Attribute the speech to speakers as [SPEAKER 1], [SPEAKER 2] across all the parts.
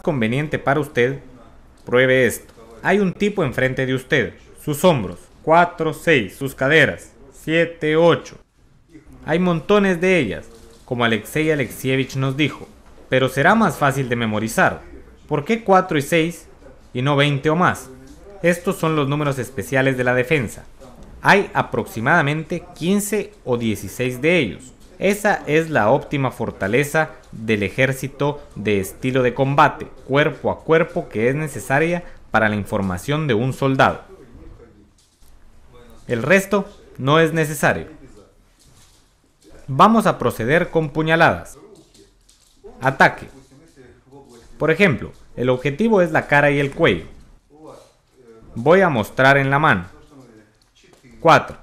[SPEAKER 1] conveniente para usted, pruebe esto. Hay un tipo enfrente de usted. Sus hombros, 4, 6. Sus caderas, 7, 8. Hay montones de ellas, como Alexei Alexievich nos dijo. Pero será más fácil de memorizar. ¿Por qué 4 y 6 y no 20 o más? Estos son los números especiales de la defensa. Hay aproximadamente 15 o 16 de ellos. Esa es la óptima fortaleza del ejército de estilo de combate, cuerpo a cuerpo, que es necesaria para la información de un soldado. El resto no es necesario. Vamos a proceder con puñaladas. Ataque. Por ejemplo, el objetivo es la cara y el cuello. Voy a mostrar en la mano. 4.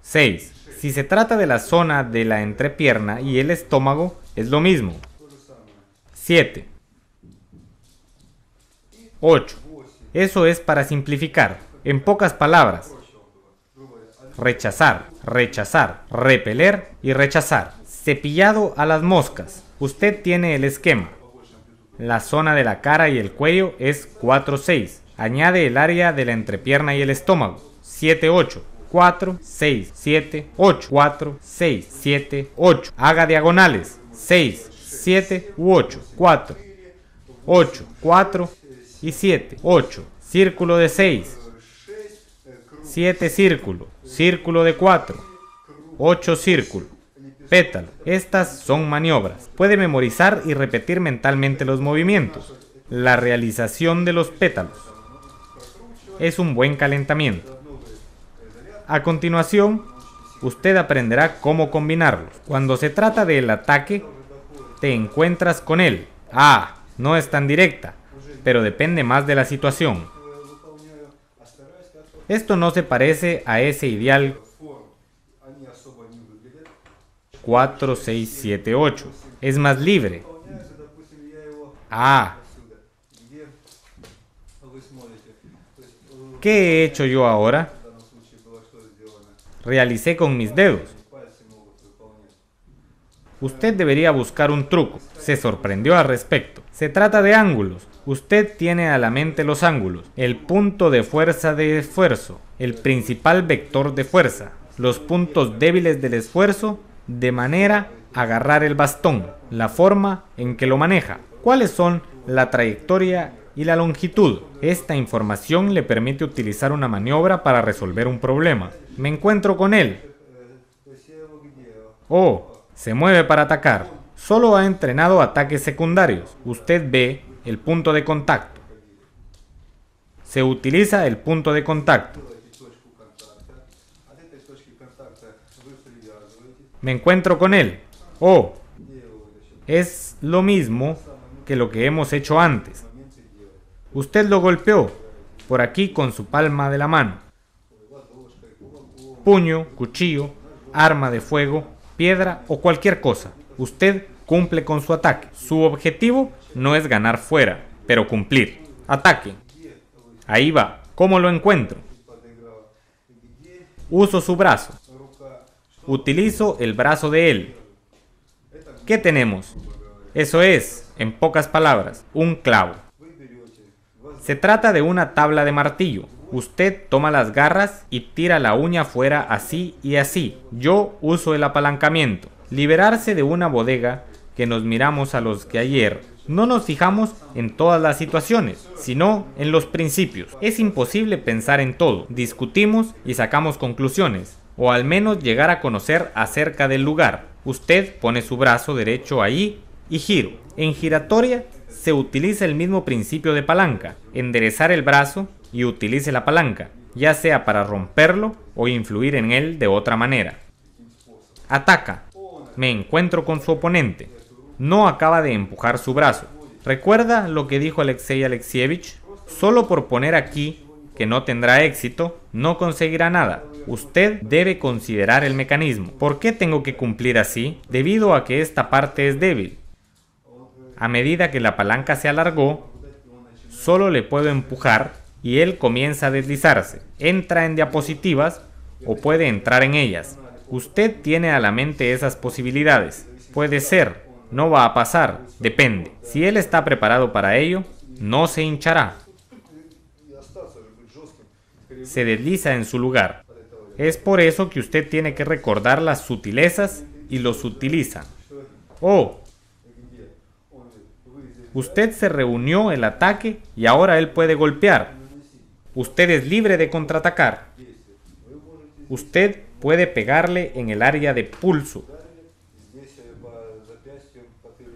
[SPEAKER 1] 6. Si se trata de la zona de la entrepierna y el estómago, es lo mismo. 7. 8. Eso es para simplificar. En pocas palabras. Rechazar, rechazar, repeler y rechazar. Cepillado a las moscas. Usted tiene el esquema. La zona de la cara y el cuello es 4-6. Añade el área de la entrepierna y el estómago. 7-8. 4, 6, 7, 8. 4, 6, 7, 8. Haga diagonales. 6, 7 u 8. 4, 8, 4 y 7. 8. Círculo de 6. 7 círculo. Círculo de 4. 8 círculo. Pétalo. Estas son maniobras. Puede memorizar y repetir mentalmente los movimientos. La realización de los pétalos es un buen calentamiento. A continuación, usted aprenderá cómo combinarlos. Cuando se trata del ataque, te encuentras con él. Ah, no es tan directa, pero depende más de la situación. Esto no se parece a ese ideal 4, 6, 7, 8. Es más libre. Ah. ¿Qué he hecho yo ahora? realicé con mis dedos. Usted debería buscar un truco. Se sorprendió al respecto. Se trata de ángulos. Usted tiene a la mente los ángulos, el punto de fuerza de esfuerzo, el principal vector de fuerza, los puntos débiles del esfuerzo, de manera agarrar el bastón, la forma en que lo maneja, cuáles son la trayectoria y la longitud. Esta información le permite utilizar una maniobra para resolver un problema. Me encuentro con él. Oh, se mueve para atacar. Solo ha entrenado ataques secundarios. Usted ve el punto de contacto. Se utiliza el punto de contacto. Me encuentro con él. Oh, es lo mismo que lo que hemos hecho antes. Usted lo golpeó por aquí con su palma de la mano puño, cuchillo, arma de fuego, piedra o cualquier cosa. Usted cumple con su ataque. Su objetivo no es ganar fuera, pero cumplir. Ataque. Ahí va. ¿Cómo lo encuentro? Uso su brazo. Utilizo el brazo de él. ¿Qué tenemos? Eso es, en pocas palabras, un clavo. Se trata de una tabla de martillo. Usted toma las garras y tira la uña fuera así y así. Yo uso el apalancamiento. Liberarse de una bodega que nos miramos a los que ayer no nos fijamos en todas las situaciones, sino en los principios. Es imposible pensar en todo. Discutimos y sacamos conclusiones, o al menos llegar a conocer acerca del lugar. Usted pone su brazo derecho ahí y giro. En giratoria se utiliza el mismo principio de palanca, enderezar el brazo y utilice la palanca, ya sea para romperlo o influir en él de otra manera. Ataca. Me encuentro con su oponente. No acaba de empujar su brazo. ¿Recuerda lo que dijo Alexei Alexievich? Solo por poner aquí que no tendrá éxito, no conseguirá nada. Usted debe considerar el mecanismo. ¿Por qué tengo que cumplir así? Debido a que esta parte es débil. A medida que la palanca se alargó, solo le puedo empujar y él comienza a deslizarse. Entra en diapositivas o puede entrar en ellas. Usted tiene a la mente esas posibilidades. Puede ser, no va a pasar, depende. Si él está preparado para ello, no se hinchará. Se desliza en su lugar. Es por eso que usted tiene que recordar las sutilezas y los utiliza. Oh, usted se reunió el ataque y ahora él puede golpear. Usted es libre de contraatacar. Usted puede pegarle en el área de pulso.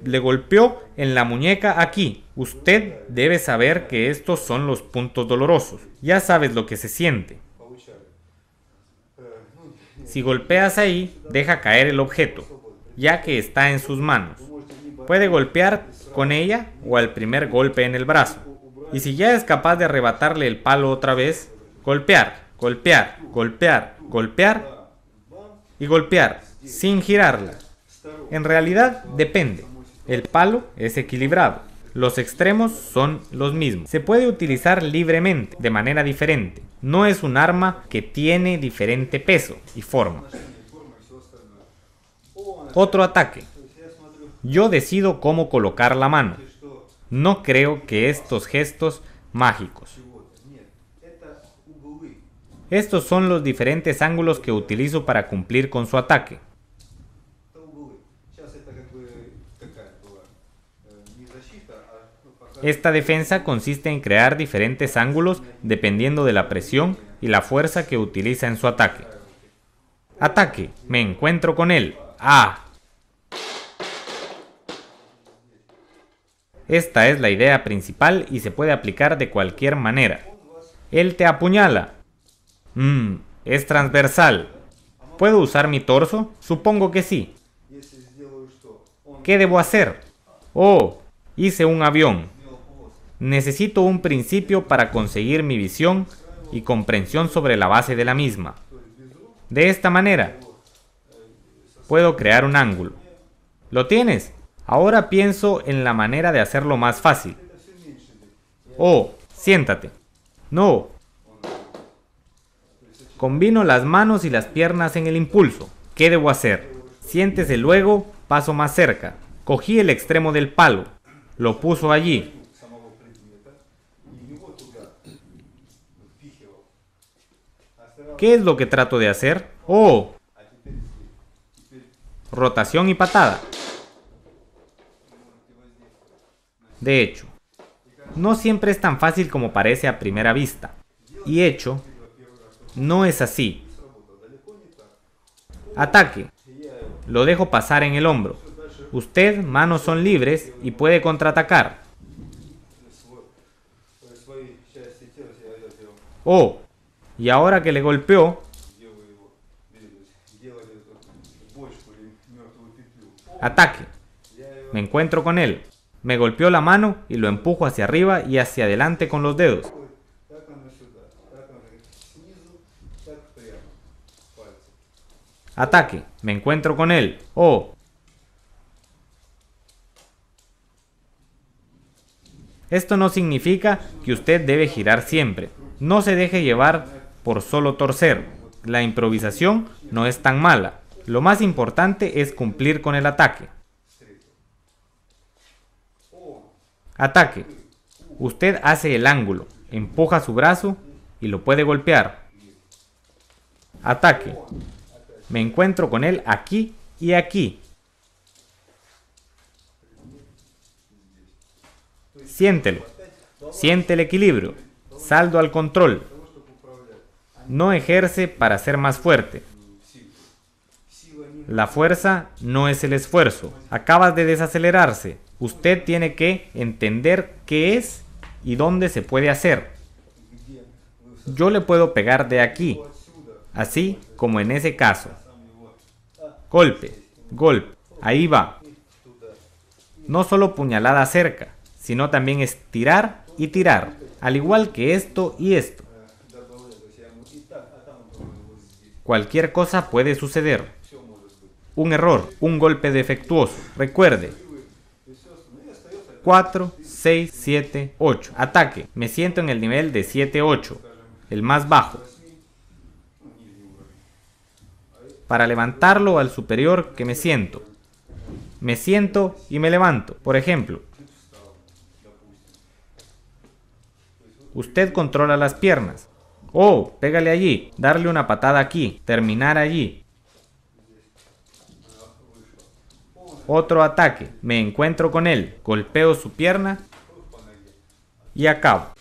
[SPEAKER 1] Le golpeó en la muñeca aquí. Usted debe saber que estos son los puntos dolorosos. Ya sabes lo que se siente. Si golpeas ahí, deja caer el objeto, ya que está en sus manos. Puede golpear con ella o al primer golpe en el brazo. Y si ya es capaz de arrebatarle el palo otra vez, golpear, golpear, golpear, golpear y golpear, sin girarla. En realidad depende. El palo es equilibrado. Los extremos son los mismos. Se puede utilizar libremente, de manera diferente. No es un arma que tiene diferente peso y forma. Otro ataque. Yo decido cómo colocar la mano. No creo que estos gestos mágicos. Estos son los diferentes ángulos que utilizo para cumplir con su ataque. Esta defensa consiste en crear diferentes ángulos dependiendo de la presión y la fuerza que utiliza en su ataque. Ataque, me encuentro con él. Ah, Esta es la idea principal y se puede aplicar de cualquier manera. Él te apuñala. Mmm, es transversal. ¿Puedo usar mi torso? Supongo que sí. ¿Qué debo hacer? Oh, hice un avión. Necesito un principio para conseguir mi visión y comprensión sobre la base de la misma. De esta manera, puedo crear un ángulo. ¿Lo tienes? Ahora pienso en la manera de hacerlo más fácil. Oh, siéntate. No. Combino las manos y las piernas en el impulso. ¿Qué debo hacer? Siéntese luego, paso más cerca. Cogí el extremo del palo. Lo puso allí. ¿Qué es lo que trato de hacer? Oh. Rotación y patada. De hecho, no siempre es tan fácil como parece a primera vista. Y hecho, no es así. Ataque. Lo dejo pasar en el hombro. Usted, manos son libres y puede contraatacar. Oh, y ahora que le golpeó... Ataque. Me encuentro con él. Me golpeó la mano y lo empujo hacia arriba y hacia adelante con los dedos. Ataque. Me encuentro con él. Oh. Esto no significa que usted debe girar siempre. No se deje llevar por solo torcer. La improvisación no es tan mala. Lo más importante es cumplir con el ataque. Ataque. Usted hace el ángulo, empuja su brazo y lo puede golpear. Ataque. Me encuentro con él aquí y aquí. Siéntelo. Siente el equilibrio. Saldo al control. No ejerce para ser más fuerte. La fuerza no es el esfuerzo. Acabas de desacelerarse. Usted tiene que entender qué es y dónde se puede hacer. Yo le puedo pegar de aquí, así como en ese caso. Golpe, golpe, ahí va. No solo puñalada cerca, sino también estirar y tirar, al igual que esto y esto. Cualquier cosa puede suceder. Un error, un golpe defectuoso. Recuerde, 4, 6, 7, 8. Ataque. Me siento en el nivel de 7, 8. El más bajo. Para levantarlo al superior que me siento. Me siento y me levanto. Por ejemplo. Usted controla las piernas. Oh, pégale allí. Darle una patada aquí. Terminar allí. Otro ataque, me encuentro con él, golpeo su pierna y acabo.